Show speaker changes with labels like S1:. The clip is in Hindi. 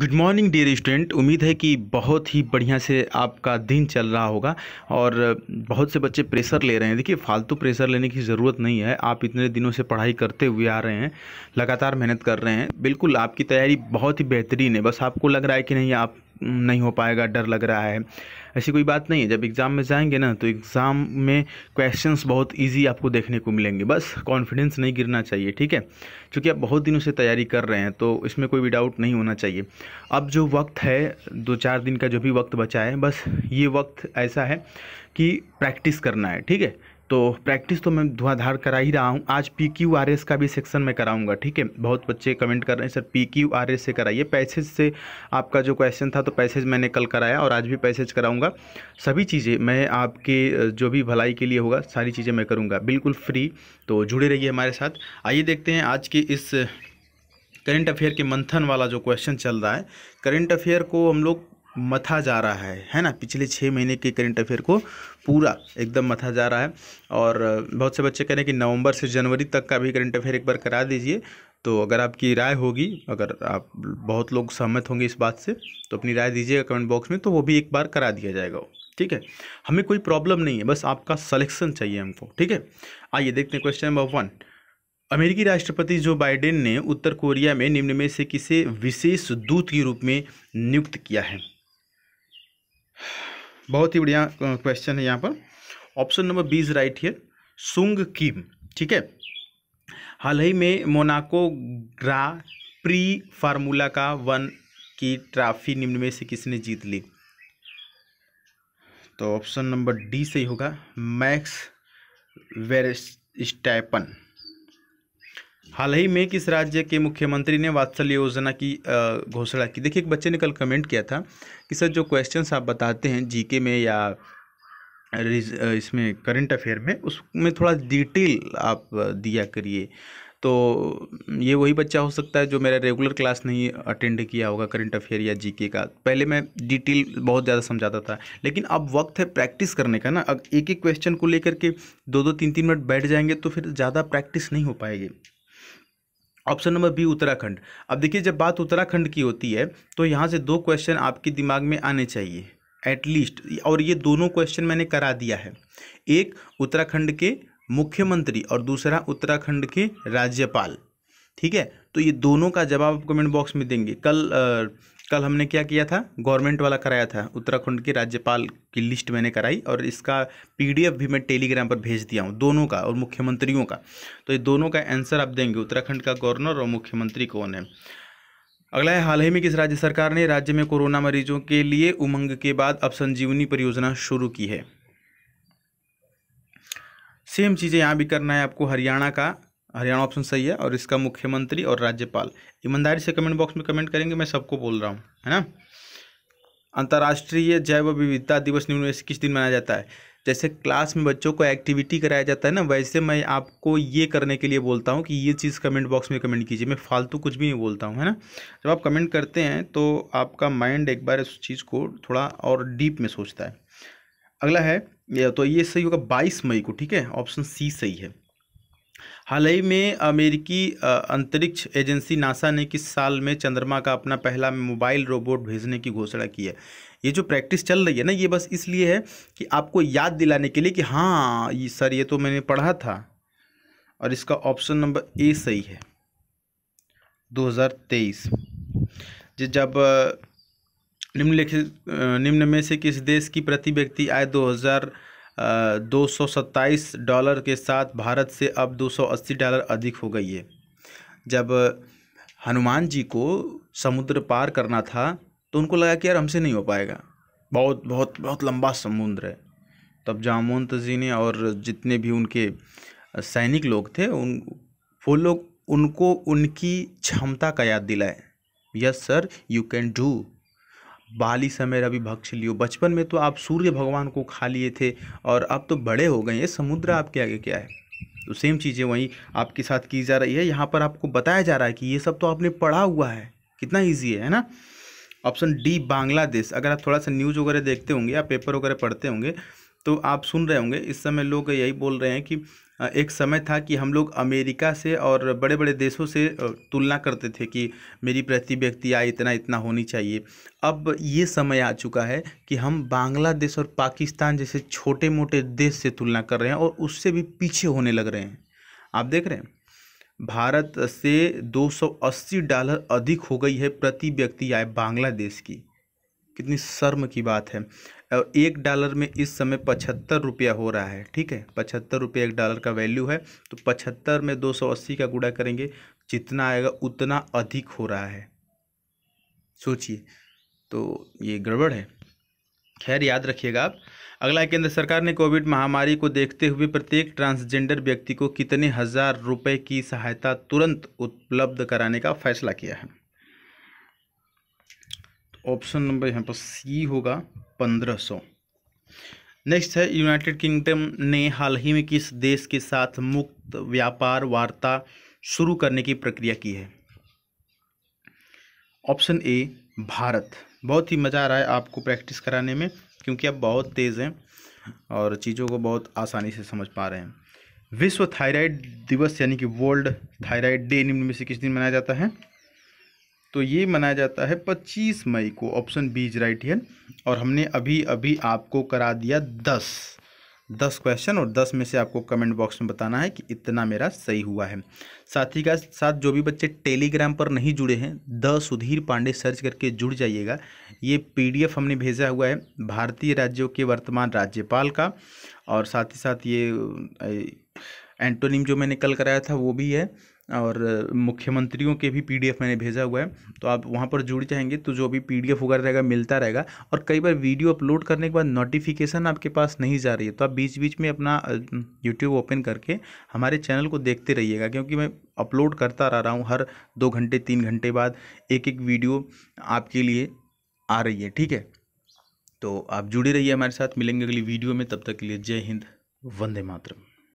S1: गुड मॉर्निंग डियर स्टूडेंट उम्मीद है कि बहुत ही बढ़िया से आपका दिन चल रहा होगा और बहुत से बच्चे प्रेशर ले रहे हैं देखिए फालतू प्रेशर लेने की ज़रूरत नहीं है आप इतने दिनों से पढ़ाई करते हुए आ रहे हैं लगातार मेहनत कर रहे हैं बिल्कुल आपकी तैयारी बहुत ही बेहतरीन है बस आपको लग रहा है कि नहीं आप नहीं हो पाएगा डर लग रहा है ऐसी कोई बात नहीं है जब एग्ज़ाम में जाएंगे ना तो एग्ज़ाम में क्वेश्चंस बहुत इजी आपको देखने को मिलेंगे बस कॉन्फिडेंस नहीं गिरना चाहिए ठीक है क्योंकि आप बहुत दिनों से तैयारी कर रहे हैं तो इसमें कोई भी डाउट नहीं होना चाहिए अब जो वक्त है दो चार दिन का जो भी वक्त बचा है बस ये वक्त ऐसा है कि प्रैक्टिस करना है ठीक है तो प्रैक्टिस तो मैं धुआंधार करा ही रहा हूँ आज पी क्यू आर एस का भी सेक्शन मैं कराऊंगा ठीक है बहुत बच्चे कमेंट कर रहे हैं sir P Q R S से कराइए पैसेज से आपका जो क्वेश्चन था तो पैसेज मैंने कल कराया और आज भी पैसेज कराऊंगा सभी चीज़ें मैं आपके जो भी भलाई के लिए होगा सारी चीज़ें मैं करूँगा बिल्कुल फ्री तो जुड़े रहिए हमारे साथ आइए देखते हैं आज के इस करेंट अफेयर के मंथन वाला जो क्वेश्चन चल रहा है करेंट अफेयर को हम लोग मथा जा रहा है है ना पिछले छः महीने के करंट अफेयर को पूरा एकदम मथा जा रहा है और बहुत से बच्चे कह रहे हैं कि नवंबर से जनवरी तक का भी करंट अफेयर एक बार करा दीजिए तो अगर आपकी राय होगी अगर आप बहुत लोग सहमत होंगे इस बात से तो अपनी राय दीजिएगा कमेंट बॉक्स में तो वो भी एक बार करा दिया जाएगा ठीक है हमें कोई प्रॉब्लम नहीं है बस आपका सलेक्शन चाहिए हमको ठीक है आइए देखते हैं क्वेश्चन नंबर वन अमेरिकी राष्ट्रपति जो बाइडेन ने उत्तर कोरिया में निम्न में से किसे विशेष दूत के रूप में नियुक्त किया है बहुत ही बढ़िया क्वेश्चन है यहाँ पर option number B is right here Sung Kim ठीक है हाल ही में मोनाको ग्रा प्री फार्मूला का वन की ट्रॉफी निम्न में से किसने जीत ली तो ऑप्शन नंबर डी सही होगा मैक्स वेरस्टैपन हाल ही में किस राज्य के मुख्यमंत्री ने वात्सल्य योजना की घोषणा की देखिए एक बच्चे ने कल कमेंट किया था कि सर जो क्वेश्चंस आप बताते हैं जीके में या इसमें करंट अफेयर में उसमें थोड़ा डिटेल आप दिया करिए तो ये वही बच्चा हो सकता है जो मेरा रेगुलर क्लास नहीं अटेंड किया होगा करंट अफेयर या जीके का पहले मैं डिटेल बहुत ज़्यादा समझाता था लेकिन अब वक्त है प्रैक्टिस करने का ना अब एक एक क्वेश्चन को लेकर के दो दो तीन तीन मिनट बैठ जाएंगे तो फिर ज़्यादा प्रैक्टिस नहीं हो पाएगी ऑप्शन नंबर बी उत्तराखंड अब देखिए जब बात उत्तराखंड की होती है तो यहाँ से दो क्वेश्चन आपके दिमाग में आने चाहिए एटलीस्ट और ये दोनों क्वेश्चन मैंने करा दिया है एक उत्तराखंड के मुख्यमंत्री और दूसरा उत्तराखंड के राज्यपाल ठीक है तो ये दोनों का जवाब आप कमेंट बॉक्स में देंगे कल कल हमने क्या किया था गवर्नमेंट वाला कराया था उत्तराखंड के राज्यपाल की लिस्ट मैंने कराई और इसका पीडीएफ भी मैं टेलीग्राम पर भेज दिया हूँ दोनों का और मुख्यमंत्रियों का तो ये दोनों का आंसर आप देंगे उत्तराखंड का गवर्नर और मुख्यमंत्री कौन है अगला है हाल ही में किस राज्य सरकार ने राज्य में कोरोना मरीजों के लिए उमंग के बाद अब संजीवनी परियोजना शुरू की है सेम चीज़ें यहाँ भी करना है आपको हरियाणा का हरियाणा ऑप्शन सही है और इसका मुख्यमंत्री और राज्यपाल ईमानदारी से कमेंट बॉक्स में कमेंट करेंगे मैं सबको बोल रहा हूँ है ना अंतर्राष्ट्रीय जैव विविधता दिवस न्यू किस दिन मनाया जाता है जैसे क्लास में बच्चों को एक्टिविटी कराया जाता है ना वैसे मैं आपको ये करने के लिए बोलता हूँ कि ये चीज़ कमेंट बॉक्स में कमेंट कीजिए मैं फालतू कुछ भी नहीं बोलता हूँ है ना जब आप कमेंट करते हैं तो आपका माइंड एक बार इस चीज़ को थोड़ा और डीप में सोचता है अगला है तो ये सही होगा बाईस मई को ठीक है ऑप्शन सी सही है हाल ही में अमेरिकी अंतरिक्ष एजेंसी नासा ने किस साल में चंद्रमा का अपना पहला मोबाइल रोबोट भेजने की घोषणा की है ये जो प्रैक्टिस चल रही है ना ये बस इसलिए है कि आपको याद दिलाने के लिए कि हाँ ये सर ये तो मैंने पढ़ा था और इसका ऑप्शन नंबर ए सही है 2023 जब निम्नलिखित निम्न में से किस देश की प्रति व्यक्ति आय दो दो डॉलर के साथ भारत से अब 280 डॉलर अधिक हो गई है जब हनुमान जी को समुद्र पार करना था तो उनको लगा कि यार हमसे नहीं हो पाएगा बहुत बहुत बहुत लंबा समुद्र है तब जामवंत जी ने और जितने भी उनके सैनिक लोग थे उन वो लोग उनको उनकी क्षमता का याद दिलाए yes sir you can do बाली समय रवि भक्ष लियो बचपन में तो आप सूर्य भगवान को खा लिए थे और अब तो बड़े हो गए हैं समुद्र आपके आगे क्या है तो सेम चीज़ें वहीं आपके साथ की जा रही है यहाँ पर आपको बताया जा रहा है कि ये सब तो आपने पढ़ा हुआ है कितना ईजी है, है ना ऑप्शन डी बांग्लादेश अगर आप थोड़ा सा न्यूज़ वगैरह देखते होंगे या पेपर वगैरह पढ़ते होंगे तो आप सुन रहे होंगे इस समय लोग यही बोल रहे हैं कि एक समय था कि हम लोग अमेरिका से और बड़े बड़े देशों से तुलना करते थे कि मेरी प्रति व्यक्ति आय इतना इतना होनी चाहिए अब ये समय आ चुका है कि हम बांग्लादेश और पाकिस्तान जैसे छोटे मोटे देश से तुलना कर रहे हैं और उससे भी पीछे होने लग रहे हैं आप देख रहे हैं भारत से 280 डॉलर अधिक हो गई है प्रति व्यक्ति आय बांग्लादेश की कितनी शर्म की बात है और एक डॉलर में इस समय पचहत्तर रुपया हो रहा है ठीक है पचहत्तर रुपया एक डॉलर का वैल्यू है तो पचहत्तर में दो सौ अस्सी का गुड़ा करेंगे जितना आएगा उतना अधिक हो रहा है सोचिए तो ये गड़बड़ है खैर याद रखिएगा आप अगला केंद्र सरकार ने कोविड महामारी को देखते हुए प्रत्येक ट्रांसजेंडर व्यक्ति को कितने हजार रुपये की सहायता तुरंत उपलब्ध कराने का फैसला किया है तो ऑप्शन नंबर यहाँ पर सी होगा पंद्रह सौ नेक्स्ट है यूनाइटेड किंगडम ने हाल ही में किस देश के साथ मुक्त व्यापार वार्ता शुरू करने की प्रक्रिया की है ऑप्शन ए भारत बहुत ही मज़ा आ रहा है आपको प्रैक्टिस कराने में क्योंकि आप बहुत तेज़ हैं और चीज़ों को बहुत आसानी से समझ पा रहे हैं विश्व थायराइड दिवस यानी कि वर्ल्ड थायराइड डे निम्न में से किस दिन मनाया जाता है तो ये मनाया जाता है 25 मई को option B is right here और हमने अभी अभी आपको करा दिया दस दस क्वेश्चन और दस में से आपको कमेंट बॉक्स में बताना है कि इतना मेरा सही हुआ है साथ ही का साथ जो भी बच्चे टेलीग्राम पर नहीं जुड़े हैं द सुधीर पांडे सर्च करके जुड़ जाइएगा ये पीडीएफ हमने भेजा हुआ है भारतीय राज्यों के वर्तमान राज्यपाल का और साथ ही साथ ये एंटोनिम जो मैंने कल कराया था वो भी है और मुख्यमंत्रियों के भी पीडीएफ मैंने भेजा हुआ है तो आप वहाँ पर जुड़ जाएंगे तो जो भी पीडीएफ वगैरह रहेगा मिलता रहेगा और कई बार वीडियो अपलोड करने के बाद नोटिफिकेशन आपके पास नहीं जा रही है तो आप बीच बीच में अपना यूट्यूब ओपन करके हमारे चैनल को देखते रहिएगा क्योंकि मैं अपलोड करता रह रहा हूँ हर दो घंटे तीन घंटे बाद एक एक वीडियो आपके लिए आ रही है ठीक है तो आप जुड़े रहिए हमारे साथ मिलेंगे अगली वीडियो में तब तक के लिए जय हिंद वंदे मातरम